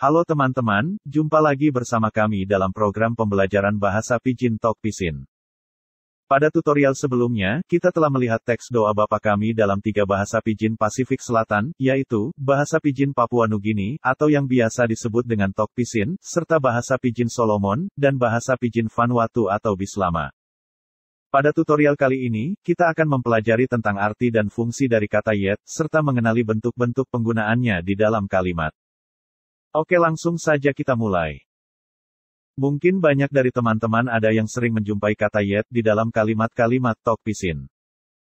Halo teman-teman, jumpa lagi bersama kami dalam program pembelajaran bahasa Pijin Tok Pisin. Pada tutorial sebelumnya, kita telah melihat teks doa Bapa kami dalam tiga bahasa Pijin Pasifik Selatan, yaitu bahasa Pijin Papua Nugini atau yang biasa disebut dengan Tok Pisin, serta bahasa Pijin Solomon dan bahasa Pijin Vanuatu atau Bislama. Pada tutorial kali ini, kita akan mempelajari tentang arti dan fungsi dari kata yet, serta mengenali bentuk-bentuk penggunaannya di dalam kalimat. Oke langsung saja kita mulai. Mungkin banyak dari teman-teman ada yang sering menjumpai kata yet di dalam kalimat-kalimat talk pisin.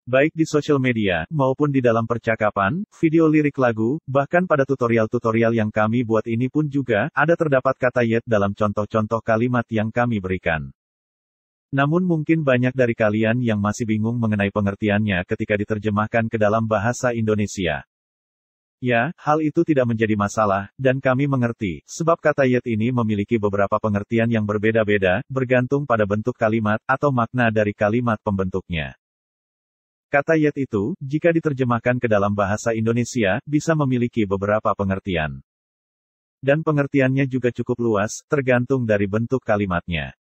Baik di sosial media, maupun di dalam percakapan, video lirik lagu, bahkan pada tutorial-tutorial yang kami buat ini pun juga, ada terdapat kata yet dalam contoh-contoh kalimat yang kami berikan. Namun mungkin banyak dari kalian yang masih bingung mengenai pengertiannya ketika diterjemahkan ke dalam bahasa Indonesia. Ya, hal itu tidak menjadi masalah, dan kami mengerti, sebab kata yet ini memiliki beberapa pengertian yang berbeda-beda, bergantung pada bentuk kalimat, atau makna dari kalimat pembentuknya. Kata yet itu, jika diterjemahkan ke dalam bahasa Indonesia, bisa memiliki beberapa pengertian. Dan pengertiannya juga cukup luas, tergantung dari bentuk kalimatnya.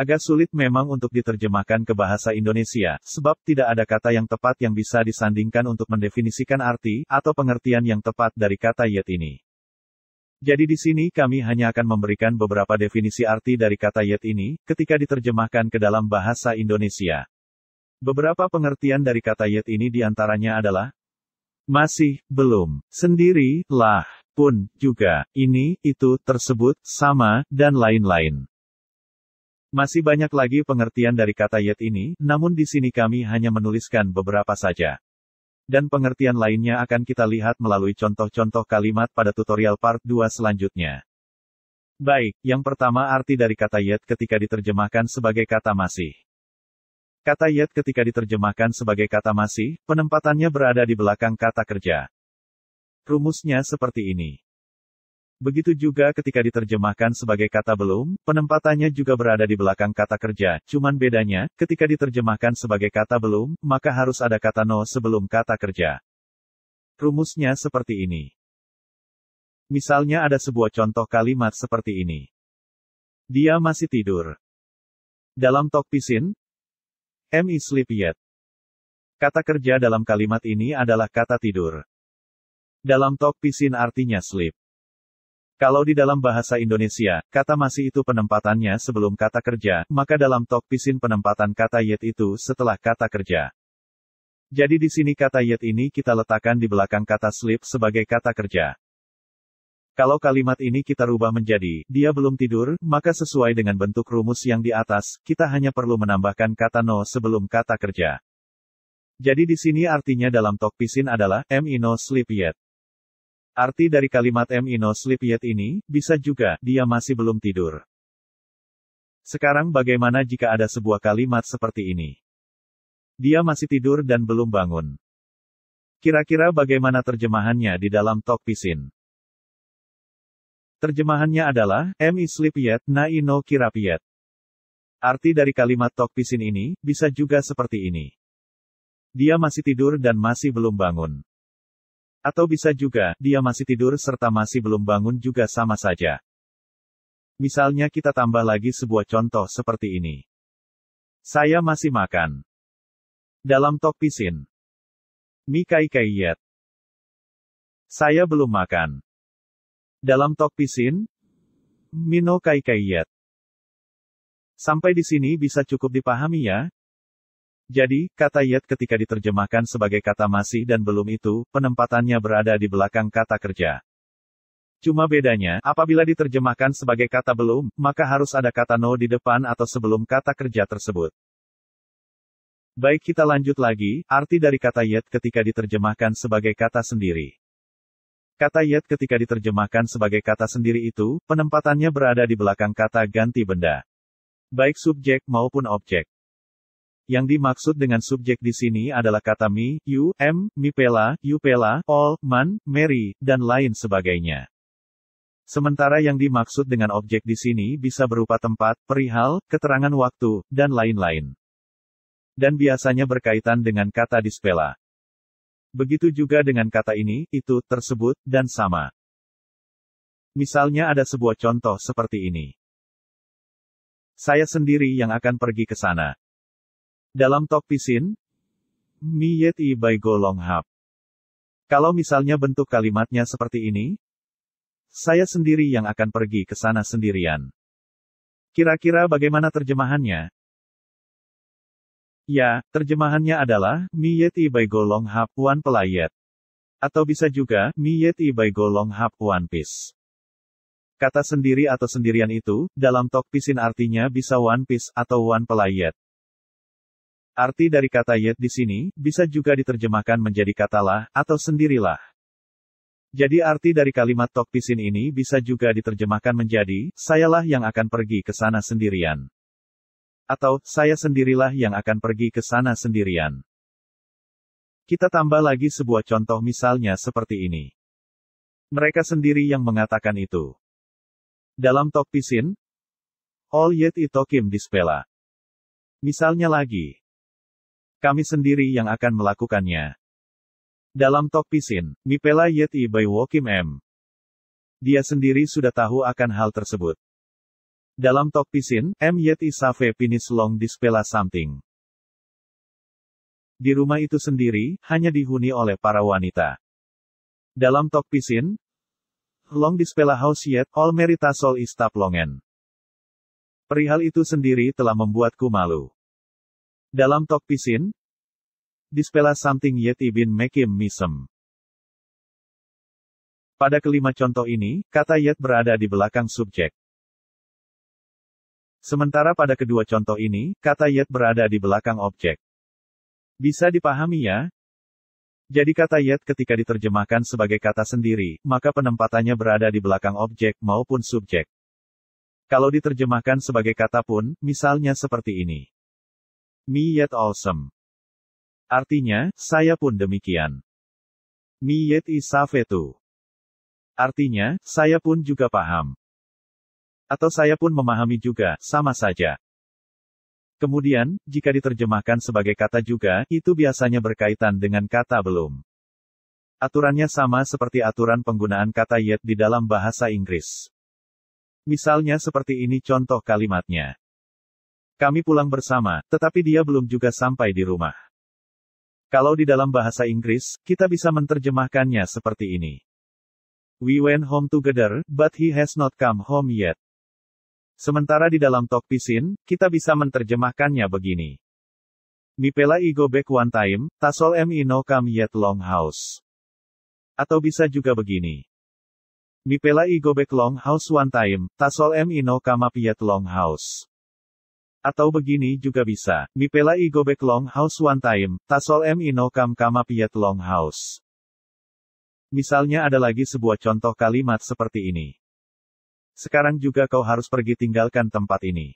Agak sulit memang untuk diterjemahkan ke bahasa Indonesia, sebab tidak ada kata yang tepat yang bisa disandingkan untuk mendefinisikan arti atau pengertian yang tepat dari kata yet ini. Jadi di sini kami hanya akan memberikan beberapa definisi arti dari kata yet ini, ketika diterjemahkan ke dalam bahasa Indonesia. Beberapa pengertian dari kata yet ini diantaranya adalah masih, belum, sendiri, lah, pun, juga, ini, itu, tersebut, sama, dan lain-lain. Masih banyak lagi pengertian dari kata yet ini, namun di sini kami hanya menuliskan beberapa saja. Dan pengertian lainnya akan kita lihat melalui contoh-contoh kalimat pada tutorial part 2 selanjutnya. Baik, yang pertama arti dari kata yet ketika diterjemahkan sebagai kata masih. Kata yet ketika diterjemahkan sebagai kata masih, penempatannya berada di belakang kata kerja. Rumusnya seperti ini. Begitu juga ketika diterjemahkan sebagai kata belum, penempatannya juga berada di belakang kata kerja. Cuman bedanya, ketika diterjemahkan sebagai kata belum, maka harus ada kata no sebelum kata kerja. Rumusnya seperti ini. Misalnya ada sebuah contoh kalimat seperti ini. Dia masih tidur. Dalam talk pisin, M is sleep yet. Kata kerja dalam kalimat ini adalah kata tidur. Dalam talk pisin artinya sleep. Kalau di dalam bahasa Indonesia, kata masih itu penempatannya sebelum kata kerja, maka dalam tok pisin penempatan kata yet itu setelah kata kerja. Jadi di sini kata yet ini kita letakkan di belakang kata sleep sebagai kata kerja. Kalau kalimat ini kita rubah menjadi, dia belum tidur, maka sesuai dengan bentuk rumus yang di atas, kita hanya perlu menambahkan kata no sebelum kata kerja. Jadi di sini artinya dalam tok pisin adalah, m no sleep yet. Arti dari kalimat m ino sleep yet ini, bisa juga, dia masih belum tidur. Sekarang bagaimana jika ada sebuah kalimat seperti ini? Dia masih tidur dan belum bangun. Kira-kira bagaimana terjemahannya di dalam talk pisin? Terjemahannya adalah, M is sleep yet, na ino kirap yet. Arti dari kalimat talk pisin ini, bisa juga seperti ini. Dia masih tidur dan masih belum bangun. Atau bisa juga, dia masih tidur serta masih belum bangun juga sama saja. Misalnya kita tambah lagi sebuah contoh seperti ini. Saya masih makan. Dalam tok pisin. Mi kai kai yet. Saya belum makan. Dalam tok pisin. Mino kai kai yet. Sampai di sini bisa cukup dipahami ya, jadi, kata yet ketika diterjemahkan sebagai kata masih dan belum itu, penempatannya berada di belakang kata kerja. Cuma bedanya, apabila diterjemahkan sebagai kata belum, maka harus ada kata no di depan atau sebelum kata kerja tersebut. Baik kita lanjut lagi, arti dari kata yet ketika diterjemahkan sebagai kata sendiri. Kata yet ketika diterjemahkan sebagai kata sendiri itu, penempatannya berada di belakang kata ganti benda. Baik subjek maupun objek. Yang dimaksud dengan subjek di sini adalah kata mi, you, m, mipela, yupela, all, man, mary, dan lain sebagainya. Sementara yang dimaksud dengan objek di sini bisa berupa tempat, perihal, keterangan waktu, dan lain-lain. Dan biasanya berkaitan dengan kata dispela. Begitu juga dengan kata ini, itu, tersebut, dan sama. Misalnya ada sebuah contoh seperti ini. Saya sendiri yang akan pergi ke sana. Dalam Tok Pisin, Miyet i by Golong Hap. Kalau misalnya bentuk kalimatnya seperti ini, saya sendiri yang akan pergi ke sana sendirian. Kira-kira bagaimana terjemahannya? Ya, terjemahannya adalah, Miyeti by Golong Hap Wan Pelayet. Atau bisa juga, Miyeti by Golong Hap Wan Pis. Kata sendiri atau sendirian itu, dalam Tok Pisin artinya bisa One Piece atau One Pelayet. Arti dari kata yet di sini, bisa juga diterjemahkan menjadi katalah, atau sendirilah. Jadi arti dari kalimat tokpisin ini bisa juga diterjemahkan menjadi, sayalah yang akan pergi ke sana sendirian. Atau, saya sendirilah yang akan pergi ke sana sendirian. Kita tambah lagi sebuah contoh misalnya seperti ini. Mereka sendiri yang mengatakan itu. Dalam tokpisin, all yet itokim dispela. Misalnya lagi, kami sendiri yang akan melakukannya. Dalam Talk Pisin, Mipela Yeti by Wokim M. Dia sendiri sudah tahu akan hal tersebut. Dalam Talk Pisin, M. Yeti Save Pinis Long Dispela Something. Di rumah itu sendiri, hanya dihuni oleh para wanita. Dalam Talk Pisin, Long Dispela House Yet, All Meritasol Istap Longen. Perihal itu sendiri telah membuatku malu. Dalam Talk Pisin, Dispela Something Yet make Mekim Misem. Pada kelima contoh ini, kata yet berada di belakang subjek. Sementara pada kedua contoh ini, kata yet berada di belakang objek. Bisa dipahami ya? Jadi kata yet ketika diterjemahkan sebagai kata sendiri, maka penempatannya berada di belakang objek maupun subjek. Kalau diterjemahkan sebagai kata pun, misalnya seperti ini. Me yet awesome. Artinya, saya pun demikian. Me yet isafetu. Artinya, saya pun juga paham. Atau saya pun memahami juga, sama saja. Kemudian, jika diterjemahkan sebagai kata juga, itu biasanya berkaitan dengan kata belum. Aturannya sama seperti aturan penggunaan kata yet di dalam bahasa Inggris. Misalnya seperti ini contoh kalimatnya. Kami pulang bersama, tetapi dia belum juga sampai di rumah. Kalau di dalam bahasa Inggris, kita bisa menerjemahkannya seperti ini. We went home together, but he has not come home yet. Sementara di dalam talk pisin, kita bisa menerjemahkannya begini. Mipela go back one time, tasol m ino come yet long house. Atau bisa juga begini. Mipela go back long house one time, tasol m ino come up yet long house. Atau begini juga bisa, Mipela i gobek long house one time, tasol m ino kam kama piet long house. Misalnya ada lagi sebuah contoh kalimat seperti ini. Sekarang juga kau harus pergi tinggalkan tempat ini.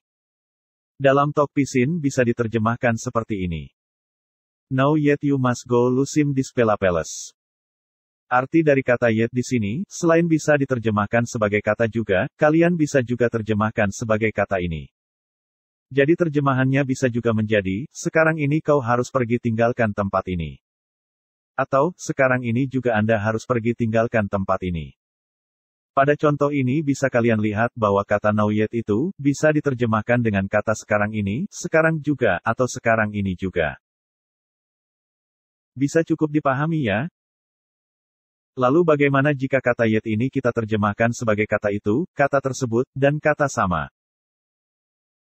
Dalam talk pisin bisa diterjemahkan seperti ini. Now yet you must go lusim this pela palace. Arti dari kata yet di sini, selain bisa diterjemahkan sebagai kata juga, kalian bisa juga terjemahkan sebagai kata ini. Jadi terjemahannya bisa juga menjadi, sekarang ini kau harus pergi tinggalkan tempat ini. Atau, sekarang ini juga Anda harus pergi tinggalkan tempat ini. Pada contoh ini bisa kalian lihat bahwa kata now yet itu, bisa diterjemahkan dengan kata sekarang ini, sekarang juga, atau sekarang ini juga. Bisa cukup dipahami ya? Lalu bagaimana jika kata yet ini kita terjemahkan sebagai kata itu, kata tersebut, dan kata sama?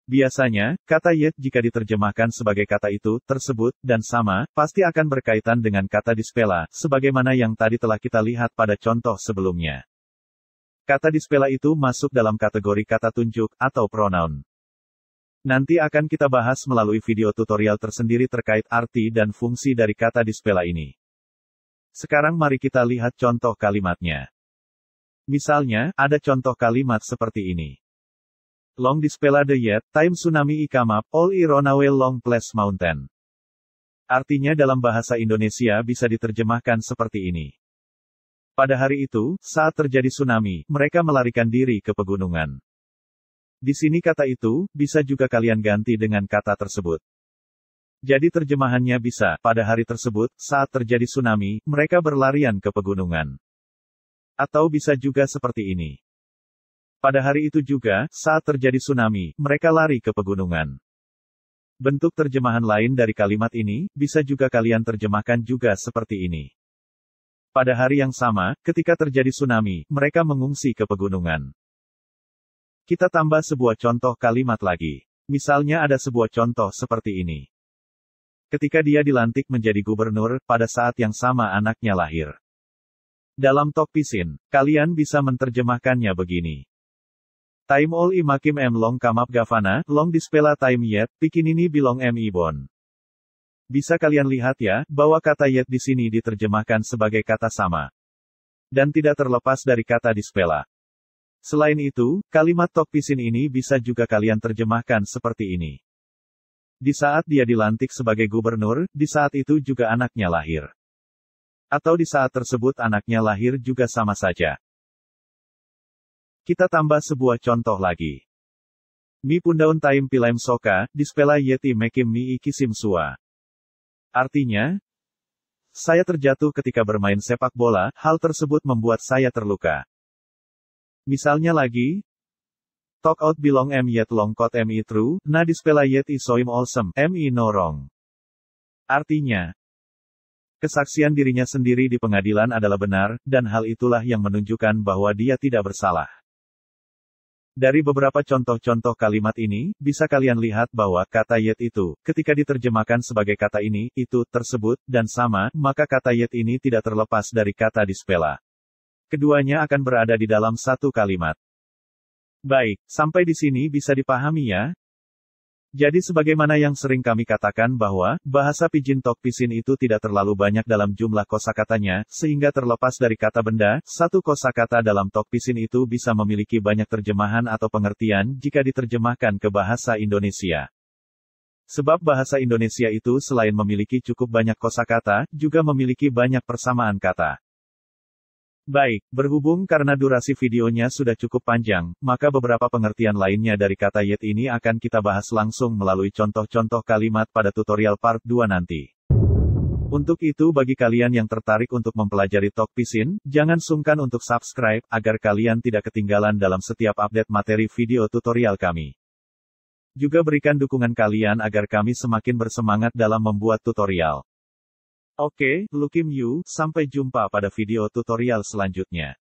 Biasanya, kata yet jika diterjemahkan sebagai kata itu, tersebut, dan sama, pasti akan berkaitan dengan kata dispela, sebagaimana yang tadi telah kita lihat pada contoh sebelumnya. Kata dispela itu masuk dalam kategori kata tunjuk, atau pronoun. Nanti akan kita bahas melalui video tutorial tersendiri terkait arti dan fungsi dari kata dispela ini. Sekarang mari kita lihat contoh kalimatnya. Misalnya, ada contoh kalimat seperti ini long dispela the yet, time tsunami Map all ironawe long plus mountain. Artinya dalam bahasa Indonesia bisa diterjemahkan seperti ini. Pada hari itu, saat terjadi tsunami, mereka melarikan diri ke pegunungan. Di sini kata itu, bisa juga kalian ganti dengan kata tersebut. Jadi terjemahannya bisa, pada hari tersebut, saat terjadi tsunami, mereka berlarian ke pegunungan. Atau bisa juga seperti ini. Pada hari itu juga, saat terjadi tsunami, mereka lari ke pegunungan. Bentuk terjemahan lain dari kalimat ini, bisa juga kalian terjemahkan juga seperti ini. Pada hari yang sama, ketika terjadi tsunami, mereka mengungsi ke pegunungan. Kita tambah sebuah contoh kalimat lagi. Misalnya ada sebuah contoh seperti ini. Ketika dia dilantik menjadi gubernur, pada saat yang sama anaknya lahir. Dalam topisin, kalian bisa menerjemahkannya begini. Time all imakim em long kamap gavana, long dispela time yet, ini bilong em ibon. Bisa kalian lihat ya, bahwa kata yet di sini diterjemahkan sebagai kata sama. Dan tidak terlepas dari kata dispela. Selain itu, kalimat pisin ini bisa juga kalian terjemahkan seperti ini. Di saat dia dilantik sebagai gubernur, di saat itu juga anaknya lahir. Atau di saat tersebut anaknya lahir juga sama saja. Kita tambah sebuah contoh lagi. Mi daun taim pilaim soka, dispela yeti mekim mi ikisim sua. Artinya, saya terjatuh ketika bermain sepak bola, hal tersebut membuat saya terluka. Misalnya lagi, talk out bilong m yet long kot m i true, na dispela yet i soim awesome, m i no wrong. Artinya, kesaksian dirinya sendiri di pengadilan adalah benar, dan hal itulah yang menunjukkan bahwa dia tidak bersalah. Dari beberapa contoh-contoh kalimat ini, bisa kalian lihat bahwa kata yet itu, ketika diterjemahkan sebagai kata ini, itu, tersebut, dan sama, maka kata yet ini tidak terlepas dari kata dispela. Keduanya akan berada di dalam satu kalimat. Baik, sampai di sini bisa dipahami ya. Jadi sebagaimana yang sering kami katakan bahwa, bahasa Tok Pisin itu tidak terlalu banyak dalam jumlah kosakatanya, sehingga terlepas dari kata benda, satu kosakata dalam Tok Pisin itu bisa memiliki banyak terjemahan atau pengertian jika diterjemahkan ke bahasa Indonesia. Sebab bahasa Indonesia itu selain memiliki cukup banyak kosakata, juga memiliki banyak persamaan kata. Baik, berhubung karena durasi videonya sudah cukup panjang, maka beberapa pengertian lainnya dari kata yet ini akan kita bahas langsung melalui contoh-contoh kalimat pada tutorial part 2 nanti. Untuk itu bagi kalian yang tertarik untuk mempelajari Talk Pisin, jangan sungkan untuk subscribe, agar kalian tidak ketinggalan dalam setiap update materi video tutorial kami. Juga berikan dukungan kalian agar kami semakin bersemangat dalam membuat tutorial. Oke, Lukim Yu, sampai jumpa pada video tutorial selanjutnya.